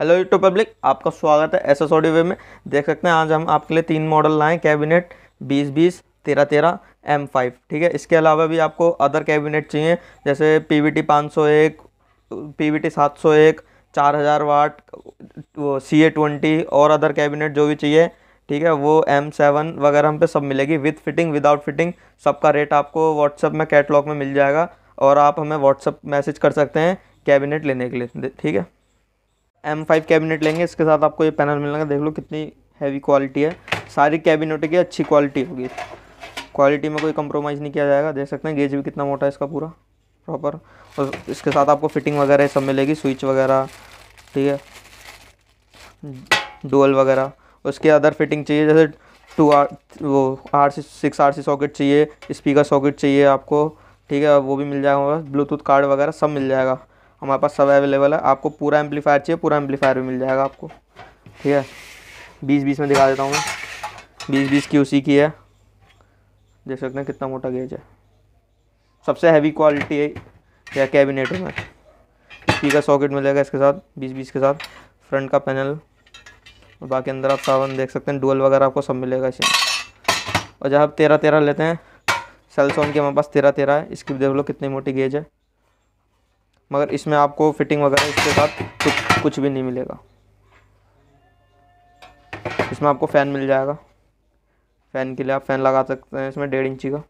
hello YouTube public आपका स्वागत है एस एस वे में देख सकते हैं आज हम आपके लिए तीन मॉडल लाए कैबिनेट बीस बीस तेरह तेरह एम फाइव ठीक है इसके अलावा भी आपको अदर कैबिनेट चाहिए जैसे पी वी टी पाँच सौ एक पी वी टी सात सौ एक चार हज़ार वाट वो सी ए ट्वेंटी और अदर कैबिनेट जो भी चाहिए ठीक है वो एम सेवन वगैरह हम पे सब मिलेगी विद फिटिंग विदाउट फिटिंग सबका रेट आपको व्हाट्सअप में कैटलॉग में मिल जाएगा और आप हमें व्हाट्सअप मैसेज कर सकते हैं कैबिनेट लेने के लिए ठीक है एम फाइव कैबिनेट लेंगे इसके साथ आपको ये पैनल मिलेगा देख लो कितनी हैवी क्वालिटी है सारी कैबिनेट की अच्छी क्वालिटी होगी क्वालिटी में कोई कंप्रोमाइज़ नहीं किया जाएगा देख सकते हैं गेज भी कितना मोटा है इसका पूरा प्रॉपर और इसके साथ आपको फिटिंग वगैरह सब मिलेगी स्विच वगैरह ठीक है डोल वगैरह उसके अदर फिटिंग चाहिए जैसे टू आर वो R C six R C socket चाहिए स्पीकर सॉकेट चाहिए आपको ठीक है वो भी मिल जाएगा ब्लूटूथ कार्ड वगैरह सब मिल जाएगा हमारे पास सब अवेलेबल है आपको पूरा एम्पलीफायर चाहिए पूरा एम्पलीफायर भी मिल जाएगा आपको ठीक है बीस बीस में दिखा देता हूँ मैं बीस बीस की उसी की है देख सकते हैं कितना मोटा गेज है सबसे हैवी क्वालिटी है या कैबिनेट में स्पीकर सॉकेट मिलेगा इसके साथ बीस बीस के साथ फ्रंट का पैनल और बाकी अंदर आप सावन देख सकते हैं डुअल वगैरह आपको सब मिलेगा इसमें और जहाँ आप तेरह तेरह लेते हैं सेल्सोन के हमारे पास तेरह तेरह है इसकी देख लो कितनी मोटी गेज है मगर इसमें आपको फिटिंग वगैरह इसके साथ कुछ कुछ भी नहीं मिलेगा इसमें आपको फ़ैन मिल जाएगा फ़ैन के लिए आप फ़ैन लगा सकते हैं इसमें डेढ़ इंची का